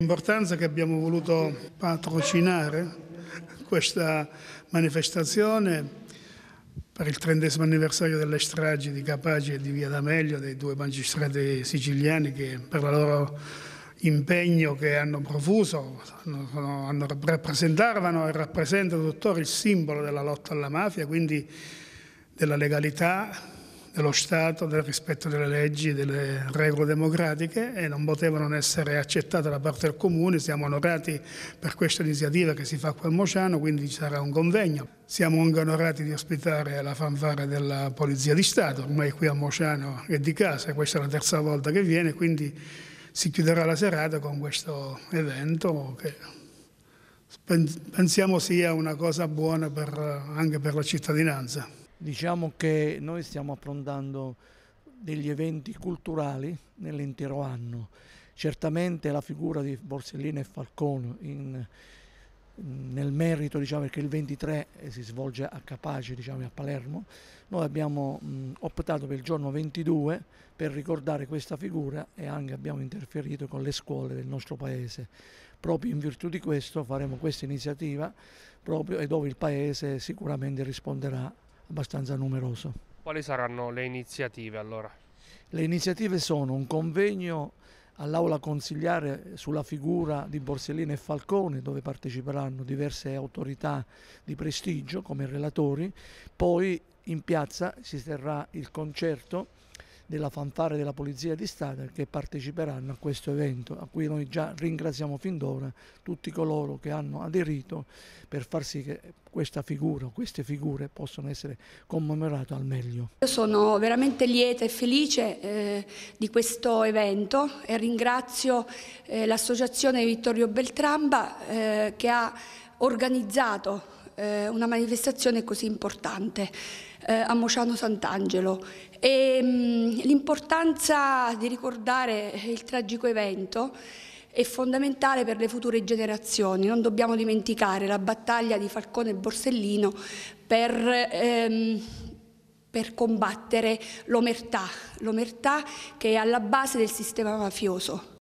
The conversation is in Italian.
L'importanza che abbiamo voluto patrocinare questa manifestazione per il trentesimo anniversario delle stragi di Capaci e di Via D'Amelio, dei due magistrati siciliani che per il loro impegno che hanno profuso, hanno, hanno, rappresentavano e rappresentano tuttora il simbolo della lotta alla mafia, quindi della legalità, dello Stato, del rispetto delle leggi, delle regole democratiche e non potevano non essere accettate da parte del Comune. Siamo onorati per questa iniziativa che si fa qua a Mociano, quindi ci sarà un convegno. Siamo anche onorati di ospitare la fanfara della Polizia di Stato, ormai qui a Mociano è di casa, questa è la terza volta che viene, quindi si chiuderà la serata con questo evento che pensiamo sia una cosa buona per, anche per la cittadinanza. Diciamo che noi stiamo affrontando degli eventi culturali nell'intero anno. Certamente la figura di Borsellino e Falcone in, nel merito, diciamo, perché il 23 si svolge a Capace, diciamo, a Palermo, noi abbiamo mh, optato per il giorno 22 per ricordare questa figura e anche abbiamo interferito con le scuole del nostro paese. Proprio in virtù di questo faremo questa iniziativa proprio e dove il paese sicuramente risponderà abbastanza numeroso. Quali saranno le iniziative allora? Le iniziative sono un convegno all'aula consigliare sulla figura di Borsellino e Falcone dove parteciperanno diverse autorità di prestigio come relatori, poi in piazza si terrà il concerto della fanfare della Polizia di Stato che parteciperanno a questo evento, a cui noi già ringraziamo fin d'ora tutti coloro che hanno aderito per far sì che questa figura, queste figure possano essere commemorate al meglio. Io sono veramente lieta e felice eh, di questo evento e ringrazio eh, l'associazione Vittorio Beltramba eh, che ha organizzato eh, una manifestazione così importante eh, a Mociano Sant'Angelo e mm, l'importanza di ricordare il tragico evento è fondamentale per le future generazioni. Non dobbiamo dimenticare la battaglia di Falcone e Borsellino per, ehm, per combattere l'omertà, l'omertà che è alla base del sistema mafioso.